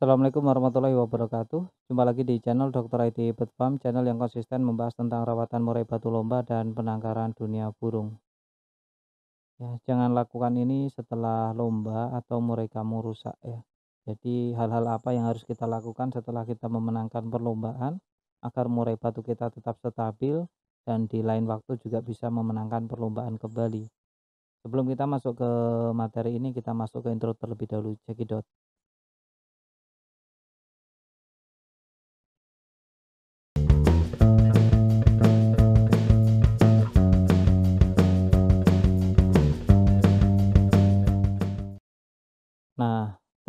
Assalamualaikum warahmatullahi wabarakatuh. Jumpa lagi di channel Dr. ID Bird Farm, channel yang konsisten membahas tentang rawatan murai batu lomba dan penangkaran dunia burung. Ya, jangan lakukan ini setelah lomba atau murai kamu rusak ya. Jadi hal-hal apa yang harus kita lakukan setelah kita memenangkan perlombaan agar murai batu kita tetap stabil dan di lain waktu juga bisa memenangkan perlombaan kembali. Sebelum kita masuk ke materi ini, kita masuk ke intro terlebih dahulu. Cekidot.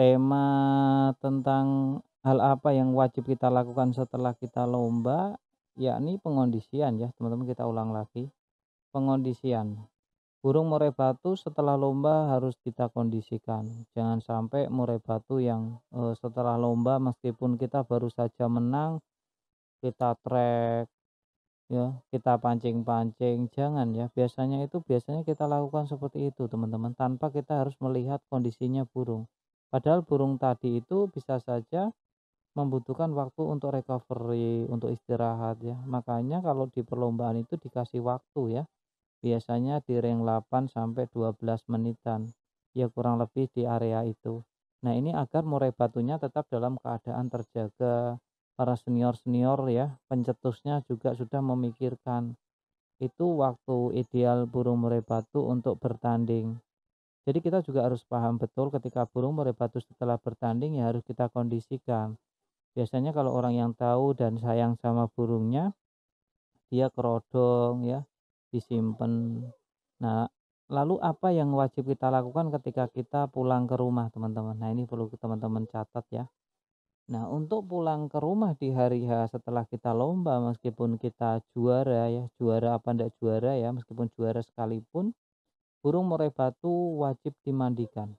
tema tentang hal apa yang wajib kita lakukan setelah kita lomba yakni pengondisian ya teman-teman kita ulang lagi pengondisian burung murai batu setelah lomba harus kita kondisikan jangan sampai murai batu yang e, setelah lomba meskipun kita baru saja menang kita trek ya kita pancing-pancing jangan ya biasanya itu biasanya kita lakukan seperti itu teman-teman tanpa kita harus melihat kondisinya burung Padahal burung tadi itu bisa saja membutuhkan waktu untuk recovery, untuk istirahat ya. Makanya kalau di perlombaan itu dikasih waktu ya. Biasanya di ring 8 sampai 12 menitan. Ya kurang lebih di area itu. Nah, ini agar murai batunya tetap dalam keadaan terjaga. Para senior-senior ya, pencetusnya juga sudah memikirkan itu waktu ideal burung murai batu untuk bertanding. Jadi kita juga harus paham betul ketika burung merebatus setelah bertanding ya harus kita kondisikan. Biasanya kalau orang yang tahu dan sayang sama burungnya, dia kerodong ya, disimpan. Nah, lalu apa yang wajib kita lakukan ketika kita pulang ke rumah teman-teman? Nah ini perlu teman-teman catat ya. Nah untuk pulang ke rumah di hari H setelah kita lomba meskipun kita juara ya, juara apa ndak juara ya, meskipun juara sekalipun, burung murai batu wajib dimandikan.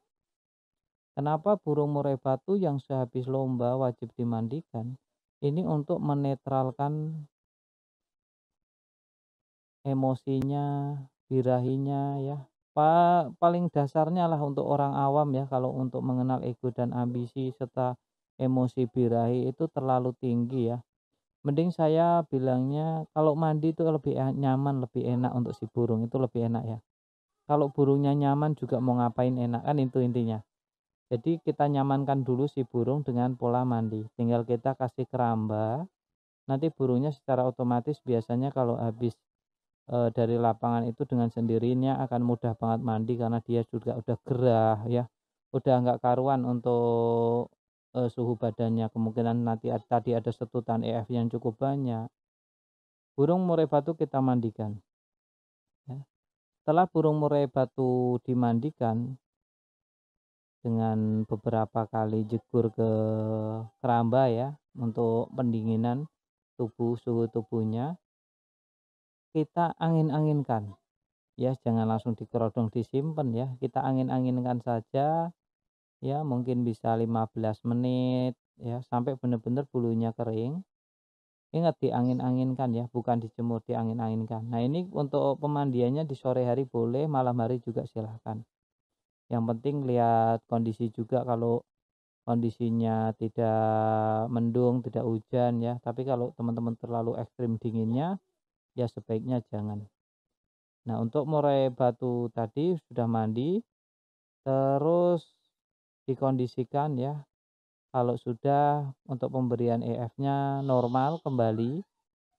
Kenapa burung murai batu yang sehabis lomba wajib dimandikan? Ini untuk menetralkan emosinya, birahinya ya. Pa, paling dasarnya lah untuk orang awam ya kalau untuk mengenal ego dan ambisi serta emosi birahi itu terlalu tinggi ya. Mending saya bilangnya kalau mandi itu lebih e-, nyaman, lebih enak untuk si burung itu lebih enak ya kalau burungnya nyaman juga mau ngapain enak kan itu intinya jadi kita nyamankan dulu si burung dengan pola mandi tinggal kita kasih keramba nanti burungnya secara otomatis biasanya kalau habis e, dari lapangan itu dengan sendirinya akan mudah banget mandi karena dia juga udah gerah ya udah nggak karuan untuk e, suhu badannya kemungkinan nanti tadi ada setutan EF yang cukup banyak burung murai batu kita mandikan setelah burung murai batu dimandikan dengan beberapa kali jegur ke keramba ya untuk pendinginan tubuh suhu tubuhnya kita angin-anginkan ya jangan langsung dikerodong disimpan ya kita angin-anginkan saja ya mungkin bisa 15 menit ya sampai benar-benar bulunya kering Ingat diangin-anginkan ya, bukan dijemur diangin-anginkan. Nah ini untuk pemandiannya di sore hari boleh, malam hari juga silahkan. Yang penting lihat kondisi juga kalau kondisinya tidak mendung, tidak hujan ya. Tapi kalau teman-teman terlalu ekstrim dinginnya, ya sebaiknya jangan. Nah untuk murai batu tadi sudah mandi, terus dikondisikan ya kalau sudah untuk pemberian EF-nya normal kembali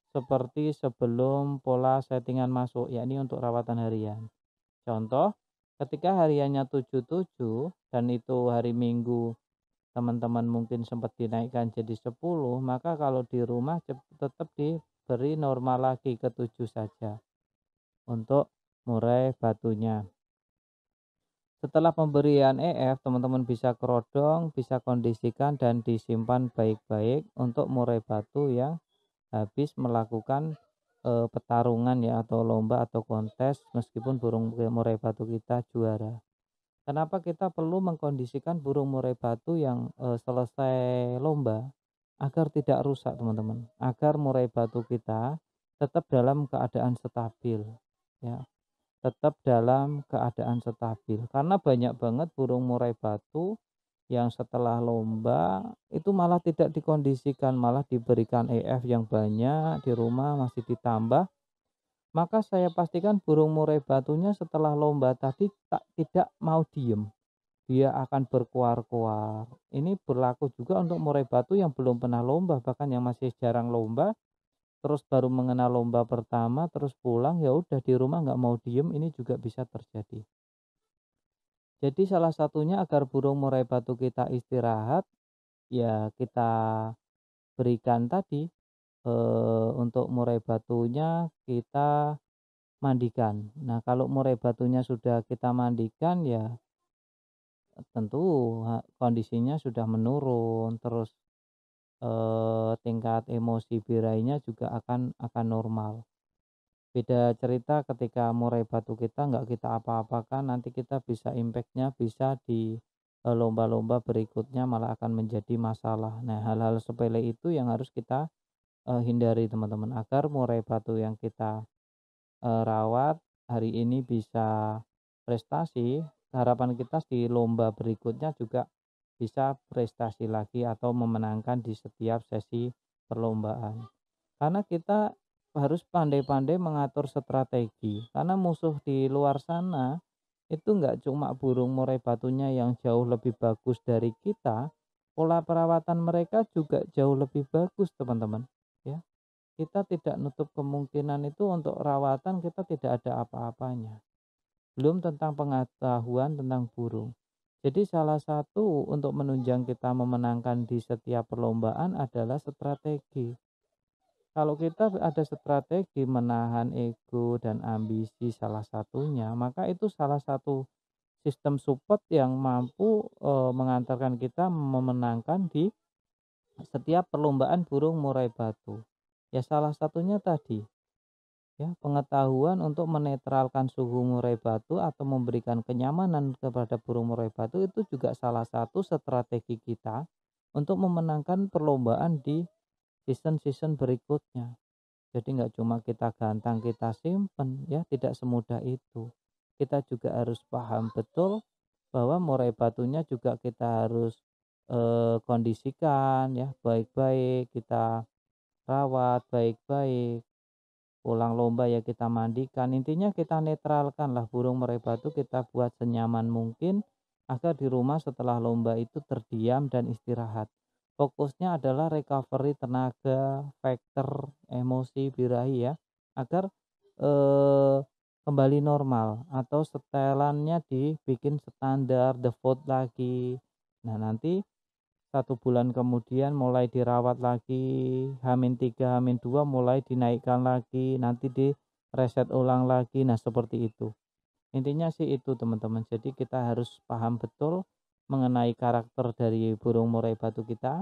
seperti sebelum pola settingan masuk, yakni untuk rawatan harian. Contoh, ketika hariannya 77 dan itu hari Minggu teman-teman mungkin sempat dinaikkan jadi 10, maka kalau di rumah tetap diberi normal lagi ke 7 saja untuk murai batunya. Setelah pemberian EF, teman-teman bisa kerodong, bisa kondisikan dan disimpan baik-baik untuk murai batu yang habis melakukan e, petarungan ya atau lomba atau kontes meskipun burung murai batu kita juara. Kenapa kita perlu mengkondisikan burung murai batu yang e, selesai lomba agar tidak rusak teman-teman, agar murai batu kita tetap dalam keadaan stabil ya tetap dalam keadaan stabil karena banyak banget burung murai batu yang setelah lomba itu malah tidak dikondisikan malah diberikan EF yang banyak di rumah masih ditambah maka saya pastikan burung murai batunya setelah lomba tadi tak tidak mau diem dia akan berkuar-kuar ini berlaku juga untuk murai batu yang belum pernah lomba bahkan yang masih jarang lomba terus baru mengenal lomba pertama terus pulang ya udah di rumah nggak mau diem ini juga bisa terjadi jadi salah satunya agar burung murai batu kita istirahat ya kita berikan tadi e, untuk murai batunya kita mandikan nah kalau murai batunya sudah kita mandikan ya tentu kondisinya sudah menurun terus eh, tingkat emosi birainya juga akan akan normal. Beda cerita ketika murai batu kita nggak kita apa-apakan, nanti kita bisa impactnya bisa di eh, lomba-lomba berikutnya malah akan menjadi masalah. Nah, hal-hal sepele itu yang harus kita uh, hindari teman-teman agar murai batu yang kita uh, rawat hari ini bisa prestasi. Harapan kita di lomba berikutnya juga bisa prestasi lagi atau memenangkan di setiap sesi perlombaan. Karena kita harus pandai-pandai mengatur strategi. Karena musuh di luar sana itu nggak cuma burung murai batunya yang jauh lebih bagus dari kita, pola perawatan mereka juga jauh lebih bagus, teman-teman. Ya, kita tidak nutup kemungkinan itu untuk rawatan kita tidak ada apa-apanya. Belum tentang pengetahuan tentang burung. Jadi salah satu untuk menunjang kita memenangkan di setiap perlombaan adalah strategi. Kalau kita ada strategi menahan ego dan ambisi salah satunya, maka itu salah satu sistem support yang mampu e, mengantarkan kita memenangkan di setiap perlombaan burung murai batu. Ya salah satunya tadi ya, pengetahuan untuk menetralkan suhu murai batu atau memberikan kenyamanan kepada burung murai batu itu juga salah satu strategi kita untuk memenangkan perlombaan di season-season berikutnya. Jadi nggak cuma kita gantang, kita simpen, ya tidak semudah itu. Kita juga harus paham betul bahwa murai batunya juga kita harus eh, kondisikan, ya baik-baik kita rawat baik-baik pulang lomba ya kita mandikan intinya kita netralkan lah burung merah itu kita buat senyaman mungkin agar di rumah setelah lomba itu terdiam dan istirahat fokusnya adalah recovery tenaga faktor emosi birahi ya agar eh, kembali normal atau setelannya dibikin standar default lagi nah nanti satu bulan kemudian mulai dirawat lagi hamin 3 hamin 2 mulai dinaikkan lagi nanti di reset ulang lagi nah seperti itu intinya sih itu teman-teman jadi kita harus paham betul mengenai karakter dari burung murai batu kita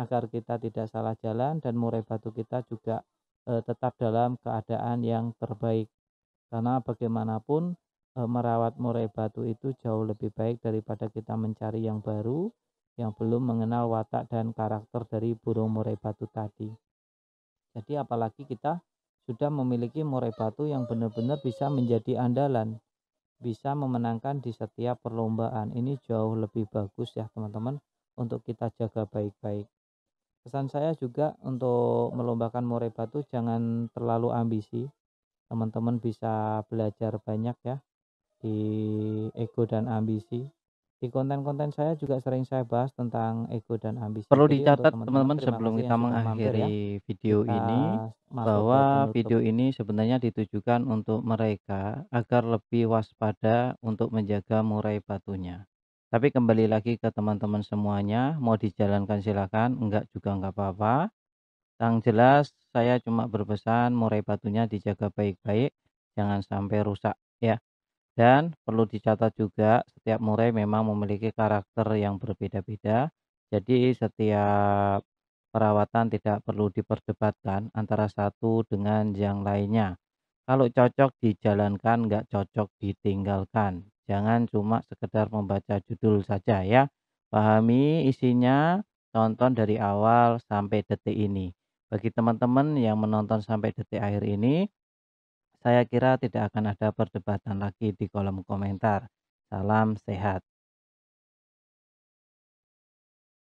agar kita tidak salah jalan dan murai batu kita juga e, tetap dalam keadaan yang terbaik karena bagaimanapun e, merawat murai batu itu jauh lebih baik daripada kita mencari yang baru yang belum mengenal watak dan karakter dari burung murai batu tadi. Jadi apalagi kita sudah memiliki murai batu yang benar-benar bisa menjadi andalan, bisa memenangkan di setiap perlombaan. Ini jauh lebih bagus ya teman-teman untuk kita jaga baik-baik. Pesan saya juga untuk melombakan murai batu jangan terlalu ambisi. Teman-teman bisa belajar banyak ya di ego dan ambisi di konten-konten saya juga sering saya bahas tentang ego dan ambisi. Perlu dicatat teman-teman sebelum kita mengakhiri ya. video Kita ini bahwa video ini sebenarnya ditujukan untuk mereka agar lebih waspada untuk menjaga murai batunya. Tapi kembali lagi ke teman-teman semuanya, mau dijalankan silakan, enggak juga enggak apa-apa. Yang jelas saya cuma berpesan murai batunya dijaga baik-baik, jangan sampai rusak ya. Dan perlu dicatat juga, setiap murai memang memiliki karakter yang berbeda-beda. Jadi setiap perawatan tidak perlu diperdebatkan antara satu dengan yang lainnya. Kalau cocok dijalankan, nggak cocok ditinggalkan. Jangan cuma sekedar membaca judul saja ya. Pahami isinya, tonton dari awal sampai detik ini. Bagi teman-teman yang menonton sampai detik akhir ini, saya kira tidak akan ada perdebatan lagi di kolom komentar. Salam sehat.